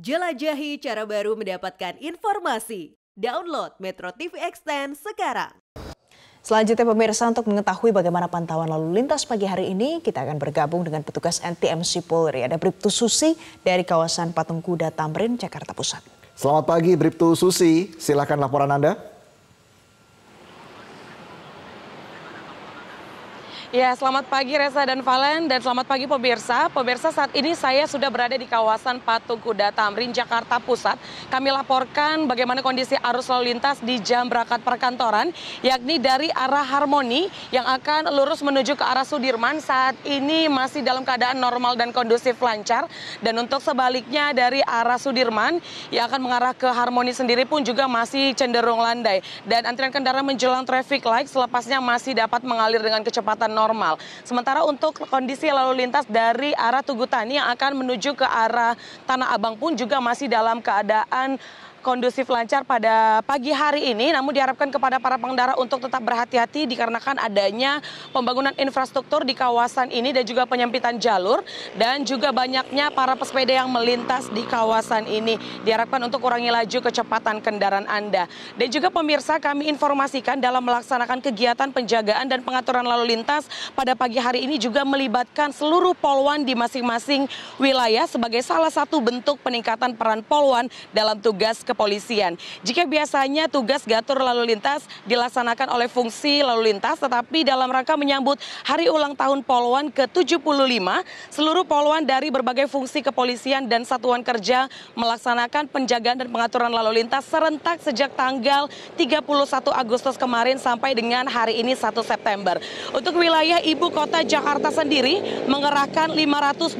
Jelajahi cara baru mendapatkan informasi. Download Metro TV Extend sekarang. Selanjutnya pemirsa untuk mengetahui bagaimana pantauan lalu lintas pagi hari ini, kita akan bergabung dengan petugas NTMC Polri. Ada Bribtu Susi dari kawasan Patung Kuda Tamrin, Jakarta Pusat. Selamat pagi Bribtu Susi, silakan laporan Anda. Ya, selamat pagi Reza dan Valen dan selamat pagi pemirsa. Pemirsa saat ini saya sudah berada di kawasan Patung Kuda Tamrin, Jakarta Pusat. Kami laporkan bagaimana kondisi arus lalu lintas di jam berangkat perkantoran, yakni dari arah Harmoni yang akan lurus menuju ke arah Sudirman saat ini masih dalam keadaan normal dan kondusif lancar. Dan untuk sebaliknya dari arah Sudirman yang akan mengarah ke Harmoni sendiri pun juga masih cenderung landai. Dan antrian kendaraan menjelang traffic light selepasnya masih dapat mengalir dengan kecepatan normal. Sementara untuk kondisi lalu lintas dari arah Tugu Tani yang akan menuju ke arah Tanah Abang pun juga masih dalam keadaan kondusif lancar pada pagi hari ini namun diharapkan kepada para pengendara untuk tetap berhati-hati dikarenakan adanya pembangunan infrastruktur di kawasan ini dan juga penyempitan jalur dan juga banyaknya para pesepeda yang melintas di kawasan ini diharapkan untuk kurangi laju kecepatan kendaraan Anda dan juga pemirsa kami informasikan dalam melaksanakan kegiatan penjagaan dan pengaturan lalu lintas Basarnas pada pagi hari ini juga melibatkan seluruh polwan di masing-masing wilayah sebagai salah satu bentuk peningkatan peran polwan dalam tugas kepolisian. Jika biasanya tugas gatur lalu lintas dilaksanakan oleh fungsi lalu lintas, tetapi dalam rangka menyambut hari ulang tahun polwan ke-75, seluruh polwan dari berbagai fungsi kepolisian dan satuan kerja melaksanakan penjagaan dan pengaturan lalu lintas serentak sejak tanggal 31 Agustus kemarin sampai dengan hari ini 1 September. Untuk wilayah wilayah ibu kota Jakarta sendiri mengerahkan 522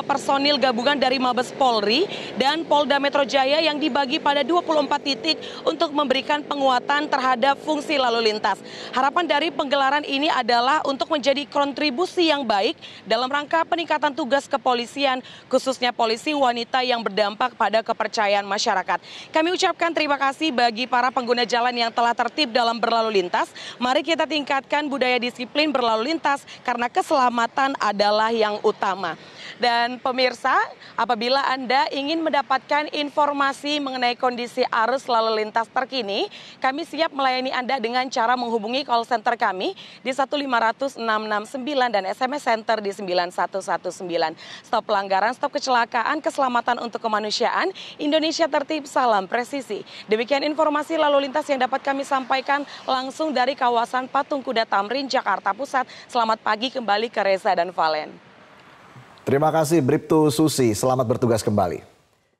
personil gabungan dari Mabes Polri dan Polda Metro Jaya yang dibagi pada 24 titik untuk memberikan penguatan terhadap fungsi lalu lintas. Harapan dari penggelaran ini adalah untuk menjadi kontribusi yang baik dalam rangka peningkatan tugas kepolisian khususnya polisi wanita yang berdampak pada kepercayaan masyarakat. Kami ucapkan terima kasih bagi para pengguna jalan yang telah tertib dalam berlalu lintas. Mari kita tingkatkan budaya disiplin berlalu lalu lintas karena keselamatan adalah yang utama dan pemirsa, apabila Anda ingin mendapatkan informasi mengenai kondisi arus lalu lintas terkini, kami siap melayani Anda dengan cara menghubungi call center kami di 15669 dan SMS center di 9119. Stop pelanggaran, stop kecelakaan, keselamatan untuk kemanusiaan, Indonesia tertib, salam presisi. Demikian informasi lalu lintas yang dapat kami sampaikan langsung dari kawasan Patung Kuda Tamrin, Jakarta Pusat. Selamat pagi kembali ke Reza dan Valen. Terima kasih Bripto Susi, selamat bertugas kembali.